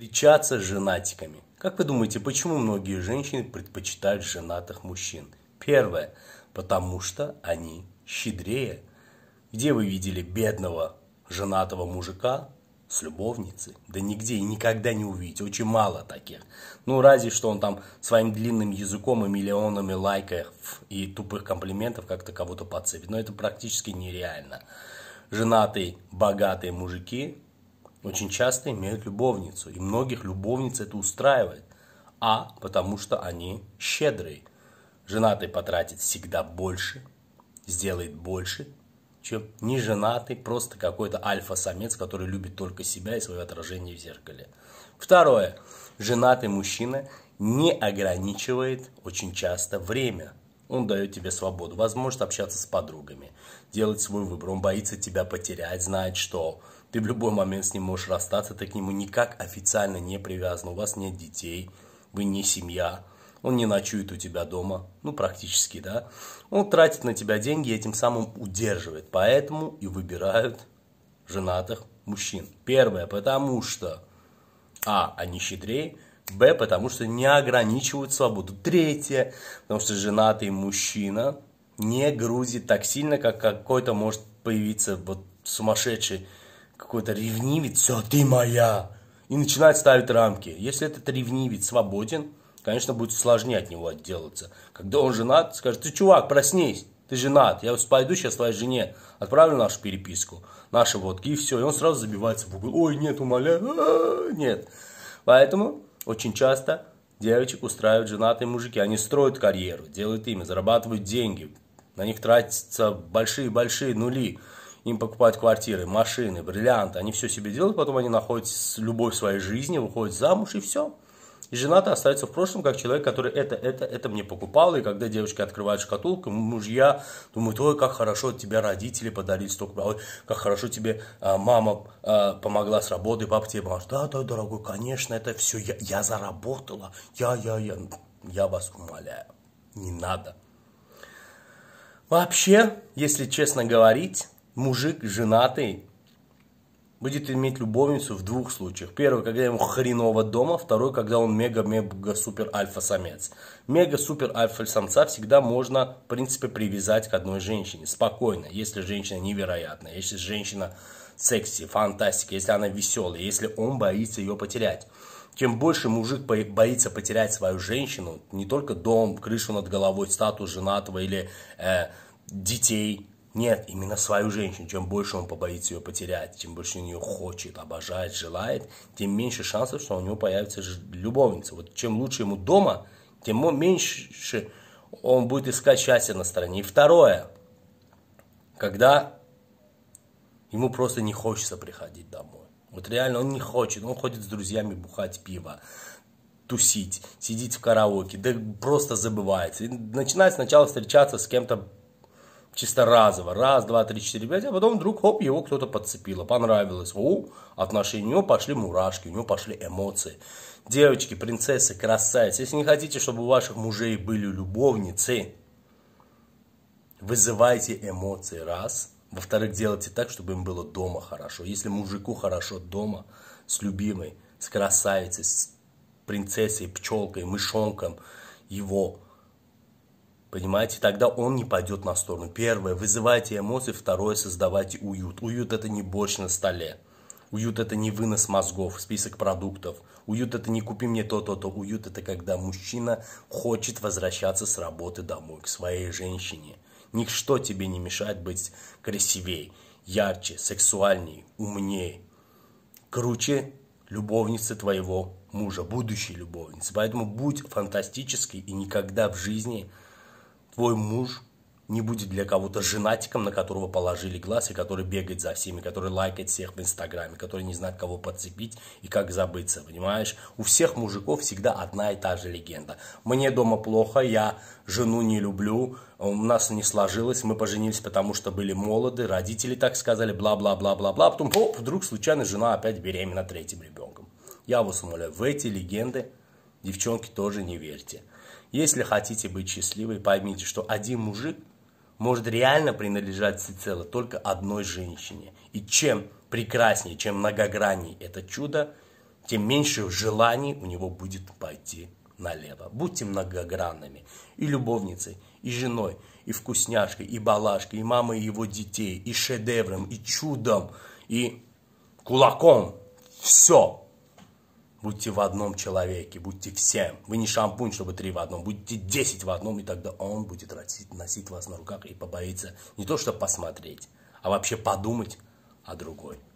встречаться с женатиками. Как вы думаете, почему многие женщины предпочитают женатых мужчин? Первое, потому что они щедрее. Где вы видели бедного женатого мужика с любовницей? Да нигде и никогда не увидите, очень мало таких. Ну, разве что он там своим длинным языком и миллионами лайков и тупых комплиментов как-то кого-то подцепит. Но это практически нереально. Женатые, богатые мужики очень часто имеют любовницу, и многих любовниц это устраивает. А потому что они щедрые. Женатый потратит всегда больше, сделает больше, чем неженатый, просто какой-то альфа-самец, который любит только себя и свое отражение в зеркале. Второе. Женатый мужчина не ограничивает очень часто время. Он дает тебе свободу, возможность общаться с подругами, делать свой выбор. Он боится тебя потерять, знает, что ты в любой момент с ним можешь расстаться, ты к нему никак официально не привязан, у вас нет детей, вы не семья, он не ночует у тебя дома, ну практически, да. Он тратит на тебя деньги и этим самым удерживает, поэтому и выбирают женатых мужчин. Первое, потому что, а, они щедрее, б, потому что не ограничивают свободу. Третье, потому что женатый мужчина не грузит так сильно, как какой-то может появиться вот сумасшедший какой-то ревнивец, все, ты моя, и начинает ставить рамки. Если этот ревнивец свободен, конечно, будет сложнее от него отделаться. Когда он женат, скажет, ты, чувак, проснись, ты женат, я пойду сейчас своей жене, отправлю нашу переписку, наши водки, и все. И он сразу забивается в угол, ой, нет, умоляю, нет. Поэтому очень часто девочек устраивают женатые мужики, они строят карьеру, делают имя, зарабатывают деньги, на них тратятся большие-большие нули им покупают квартиры, машины, бриллианты, они все себе делают, потом они находят любовь своей жизни, выходят замуж и все. И жена-то остается в прошлом как человек, который это, это, это мне покупал. И когда девочки открывают шкатулку, мужья думают, ой, как хорошо тебе родители подарили столько, ой, как хорошо тебе а, мама а, помогла с работой, папа тебе помог. Да, да, дорогой, конечно, это все я, я заработала, я, я, я. Я вас умоляю, не надо. Вообще, если честно говорить, мужик женатый будет иметь любовницу в двух случаях. Первый, когда ему хреново дома, второй, когда он мега-мега-супер-альфа-самец. Мега-супер-альфа-самца всегда можно, в принципе, привязать к одной женщине. Спокойно, если женщина невероятная, если женщина секси, фантастика, если она веселая, если он боится ее потерять. Чем больше мужик боится потерять свою женщину, не только дом, крышу над головой, статус женатого или э, детей – нет, именно свою женщину. Чем больше он побоится ее потерять, тем больше он ее хочет, обожает, желает, тем меньше шансов, что у него появится любовница. Вот чем лучше ему дома, тем он меньше он будет искать счастье на стороне. И второе, когда ему просто не хочется приходить домой. Вот реально он не хочет, он ходит с друзьями бухать пиво, тусить, сидеть в караоке, да просто забывается. И начинает сначала встречаться с кем-то чисто разово. Раз, два, три, четыре, пять, а потом вдруг, хоп, его кто-то подцепило, понравилось. у, отношения, у него пошли мурашки, у него пошли эмоции. Девочки, принцессы, красавицы, если не хотите, чтобы у ваших мужей были любовницы, вызывайте эмоции, раз. Во-вторых, делайте так, чтобы им было дома хорошо. Если мужику хорошо дома, с любимой, с красавицей, с принцессой, пчелкой, мышонком, его – Понимаете, тогда он не пойдет на сторону. Первое, вызывайте эмоции. Второе, создавайте уют. Уют это не борщ на столе. Уют это не вынос мозгов, список продуктов. Уют это не купи мне то-то-то. Уют это когда мужчина хочет возвращаться с работы домой, к своей женщине. Ничто тебе не мешает быть красивей, ярче, сексуальней, умнее. Круче любовницы твоего мужа, будущей любовницы. Поэтому будь фантастический и никогда в жизни твой муж не будет для кого-то женатиком, на которого положили глаз, и который бегает за всеми, который лайкает всех в Инстаграме, который не знает, кого подцепить и как забыться, понимаешь? У всех мужиков всегда одна и та же легенда. Мне дома плохо, я жену не люблю, у нас не сложилось, мы поженились, потому что были молоды, родители так сказали, бла-бла-бла-бла-бла, а потом, оп, вдруг случайно жена опять беременна третьим ребенком. Я вас умоляю, в эти легенды Девчонки тоже не верьте. Если хотите быть счастливой, поймите, что один мужик может реально принадлежать всецело только одной женщине. И чем прекраснее, чем многограннее это чудо, тем меньше желаний у него будет пойти налево. Будьте многогранными. И любовницей, и женой, и вкусняшкой, и балашкой, и мамой его детей, и шедевром, и чудом, и кулаком. Все, Будьте в одном человеке, будьте всем. Вы не шампунь, чтобы три в одном, будьте десять в одном, и тогда он будет носить, вас на руках и побоится не то, что посмотреть, а вообще подумать о другой.